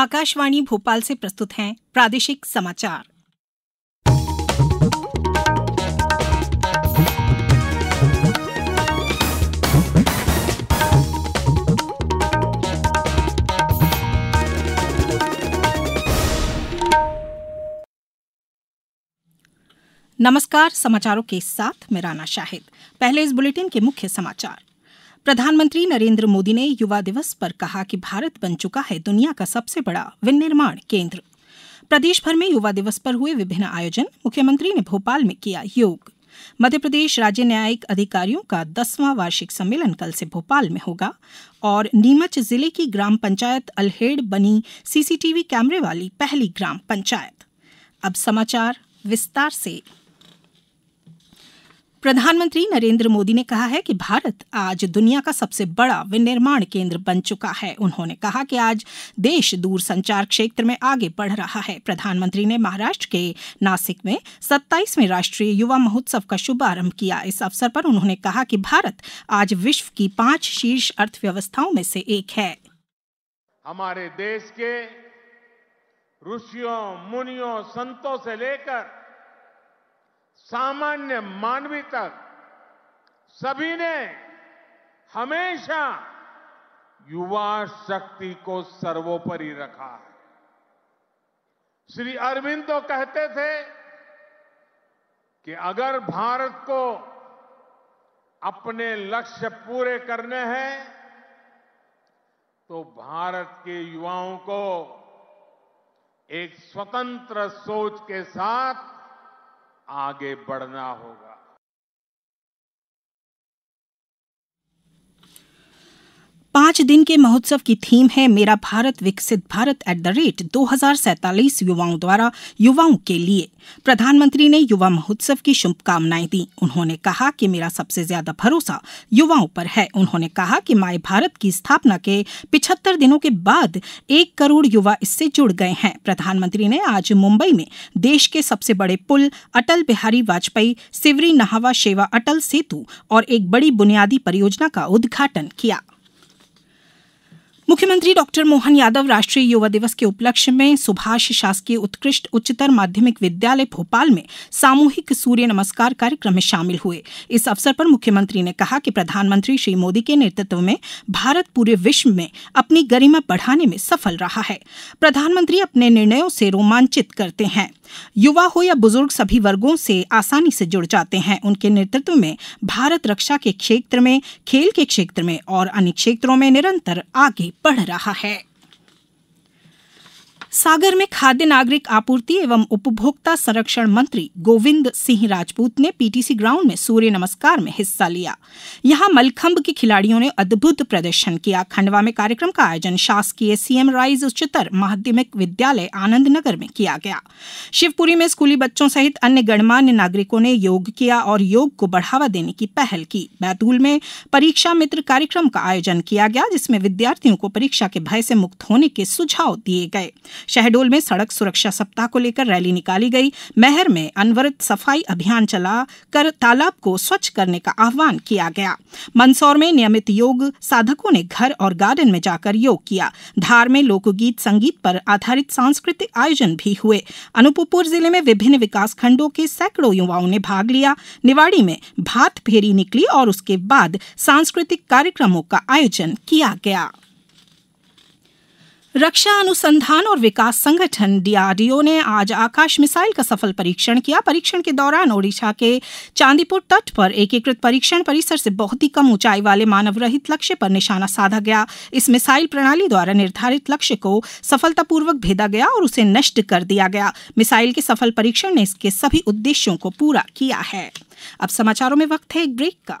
आकाशवाणी भोपाल से प्रस्तुत हैं प्रादेशिक समाचार नमस्कार समाचारों के साथ मैं राना शाहिद पहले इस बुलेटिन के मुख्य समाचार प्रधानमंत्री नरेंद्र मोदी ने युवा दिवस पर कहा कि भारत बन चुका है दुनिया का सबसे बड़ा विनिर्माण केंद्र प्रदेश भर में युवा दिवस पर हुए विभिन्न आयोजन मुख्यमंत्री ने भोपाल में किया योग मध्य प्रदेश राज्य न्यायिक अधिकारियों का दसवां वार्षिक सम्मेलन कल से भोपाल में होगा और नीमच जिले की ग्राम पंचायत अलहेड़ बनी सीसीटीवी कैमरे वाली पहली ग्राम पंचायत अब समाचार विस्तार से प्रधानमंत्री नरेंद्र मोदी ने कहा है कि भारत आज दुनिया का सबसे बड़ा विनिर्माण केंद्र बन चुका है उन्होंने कहा कि आज देश दूर संचार क्षेत्र में आगे बढ़ रहा है प्रधानमंत्री ने महाराष्ट्र के नासिक में 27वें राष्ट्रीय युवा महोत्सव का शुभारंभ किया इस अवसर पर उन्होंने कहा कि भारत आज विश्व की पांच शीर्ष अर्थव्यवस्थाओं में से एक है हमारे देश के ऋषियों मुनियों संतों से लेकर सामान्य मानवी तक सभी ने हमेशा युवा शक्ति को सर्वोपरि रखा है श्री अरविंद तो कहते थे कि अगर भारत को अपने लक्ष्य पूरे करने हैं तो भारत के युवाओं को एक स्वतंत्र सोच के साथ आगे बढ़ना होगा पांच दिन के महोत्सव की थीम है मेरा भारत विकसित भारत एट द रेट दो युवाओं द्वारा युवाओं के लिए प्रधानमंत्री ने युवा महोत्सव की शुभकामनाएं दी उन्होंने कहा कि मेरा सबसे ज्यादा भरोसा युवाओं पर है उन्होंने कहा कि माय भारत की स्थापना के पिछहत्तर दिनों के बाद एक करोड़ युवा इससे जुड़ गए हैं प्रधानमंत्री ने आज मुंबई में देश के सबसे बड़े पुल अटल बिहारी वाजपेयी सिवरी नहावा शेवा अटल सेतु और एक बड़ी बुनियादी परियोजना का उद्घाटन किया मुख्यमंत्री डॉक्टर मोहन यादव राष्ट्रीय युवा दिवस के उपलक्ष्य में सुभाष शासकीय उत्कृष्ट उच्चतर माध्यमिक विद्यालय भोपाल में सामूहिक सूर्य नमस्कार कार्यक्रम में शामिल हुए इस अवसर पर मुख्यमंत्री ने कहा कि प्रधानमंत्री श्री मोदी के नेतृत्व में भारत पूरे विश्व में अपनी गरिमा बढ़ाने में सफल रहा है प्रधानमंत्री अपने निर्णयों से रोमांचित करते हैं युवा हो या बुजुर्ग सभी वर्गों से आसानी से जुड़ जाते हैं उनके नेतृत्व में भारत रक्षा के क्षेत्र में खेल के क्षेत्र में और अन्य क्षेत्रों में निरंतर आगे बढ़ रहा है सागर में खाद्य नागरिक आपूर्ति एवं उपभोक्ता संरक्षण मंत्री गोविंद सिंह राजपूत ने पीटीसी ग्राउंड में सूर्य नमस्कार में हिस्सा लिया यहां मलखंब के खिलाड़ियों ने अद्भुत प्रदर्शन किया खंडवा में कार्यक्रम का आयोजन शासकीय सीएम राइज उच्चतर माध्यमिक विद्यालय आनंद नगर में किया गया शिवपुरी में स्कूली बच्चों सहित अन्य गणमान्य नागरिकों ने योग किया और योग को बढ़ावा देने की पहल की बैतूल में परीक्षा मित्र कार्यक्रम का आयोजन किया गया जिसमें विद्यार्थियों को परीक्षा के भय से मुक्त होने के सुझाव दिए गए शहडोल में सड़क सुरक्षा सप्ताह को लेकर रैली निकाली गई महर में अनवरत सफाई अभियान चला कर तालाब को स्वच्छ करने का आह्वान किया गया मंदसौर में नियमित योग साधकों ने घर और गार्डन में जाकर योग किया धार में लोकगीत संगीत पर आधारित सांस्कृतिक आयोजन भी हुए अनूपपुर जिले में विभिन्न विकास खंडों के सैकड़ों युवाओं ने भाग लिया निवाड़ी में भात फेरी निकली और उसके बाद सांस्कृतिक कार्यक्रमों का आयोजन किया गया रक्षा अनुसंधान और विकास संगठन डीआरडीओ ने आज आकाश मिसाइल का सफल परीक्षण किया परीक्षण के दौरान ओडिशा के चांदीपुर तट पर एकीकृत परीक्षण परिसर से बहुत ही कम ऊंचाई वाले मानव रहित लक्ष्य पर निशाना साधा गया इस मिसाइल प्रणाली द्वारा निर्धारित लक्ष्य को सफलतापूर्वक भेदा गया और उसे नष्ट कर दिया गया मिसाइल के सफल परीक्षण ने इसके सभी उद्देश्यों को पूरा किया है अब समाचारों में वक्त है एक ब्रेक का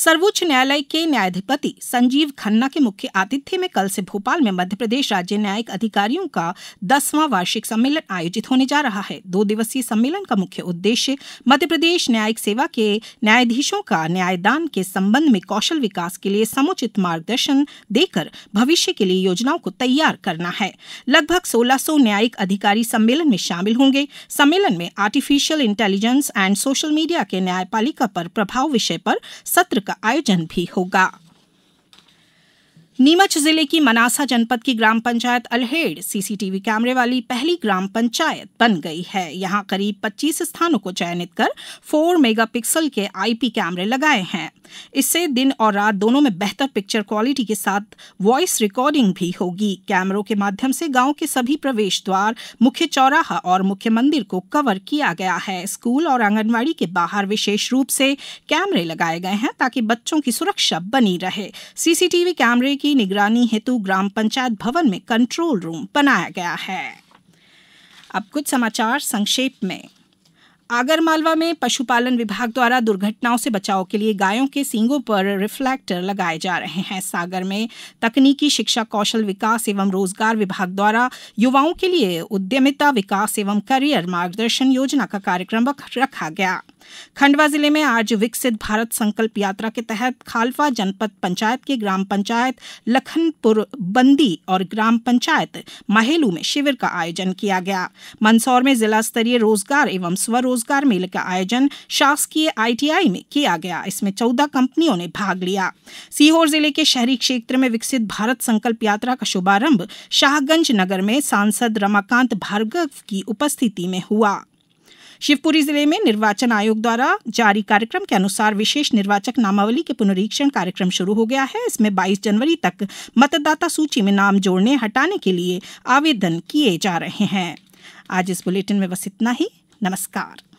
सर्वोच्च न्यायालय के न्यायाधिपति संजीव खन्ना के मुख्य आतिथ्य में कल से भोपाल में मध्यप्रदेश राज्य न्यायिक अधिकारियों का दसवां वार्षिक सम्मेलन आयोजित होने जा रहा है दो दिवसीय सम्मेलन का मुख्य उद्देश्य मध्यप्रदेश न्यायिक सेवा के न्यायाधीशों का न्यायदान के संबंध में कौशल विकास के लिए समुचित मार्गदर्शन देकर भविष्य के लिए योजनाओं को तैयार करना है लगभग सोलह न्यायिक अधिकारी सम्मेलन में शामिल होंगे सम्मेलन में artificial intelligence and social media के न्यायपालिका पर प्रभाव विषय पर सत्र का आयोजन भी होगा नीमच जिले की मनासा जनपद की ग्राम पंचायत अलहेड़ सीसीटीवी कैमरे वाली पहली ग्राम पंचायत बन गई है यहां करीब 25 स्थानों को चयनित कर 4 मेगापिक्सल के आईपी कैमरे लगाए हैं इससे दिन और रात दोनों में बेहतर पिक्चर क्वालिटी के साथ वॉइस रिकॉर्डिंग भी होगी कैमरों के माध्यम से गाँव के सभी प्रवेश द्वार मुख्य चौराहा और मुख्य मंदिर को कवर किया गया है स्कूल और आंगनबाड़ी के बाहर विशेष रूप से कैमरे लगाए गए हैं ताकि बच्चों की सुरक्षा बनी रहे सीसीटीवी कैमरे की की निगरानी हेतु ग्राम पंचायत भवन में कंट्रोल रूम बनाया गया है अब कुछ समाचार संक्षेप में आगरमालवा में पशुपालन विभाग द्वारा दुर्घटनाओं से बचाव के लिए गायों के सींगों पर रिफ्लेक्टर लगाए जा रहे हैं सागर में तकनीकी शिक्षा कौशल विकास एवं रोजगार विभाग द्वारा युवाओं के लिए उद्यमिता विकास एवं करियर मार्गदर्शन योजना का कार्यक्रम रखा गया खंडवा जिले में आज विकसित भारत संकल्प यात्रा के तहत खालवा जनपद पंचायत के ग्राम पंचायत लखनपुर बंदी और ग्राम पंचायत महेलू में शिविर का आयोजन किया गया मंदसौर में जिला स्तरीय रोजगार एवं स्वरोजगार रोजगार मेले का आयोजन शासकीय आईटीआई में किया गया इसमें चौदह कंपनियों ने भाग लिया सीहोर जिले के शहरी क्षेत्र में विकसित भारत संकल्प यात्रा का शुभारंभ शाहगंज नगर में सांसद रमाकांत भार्गव की उपस्थिति में हुआ शिवपुरी जिले में निर्वाचन आयोग द्वारा जारी कार्यक्रम के अनुसार विशेष निर्वाचक नामावली के पुनरीक्षण कार्यक्रम शुरू हो गया है इसमें 22 जनवरी तक मतदाता सूची में नाम जोड़ने हटाने के लिए आवेदन किए जा रहे हैं आज इस बुलेटिन में बस इतना ही नमस्कार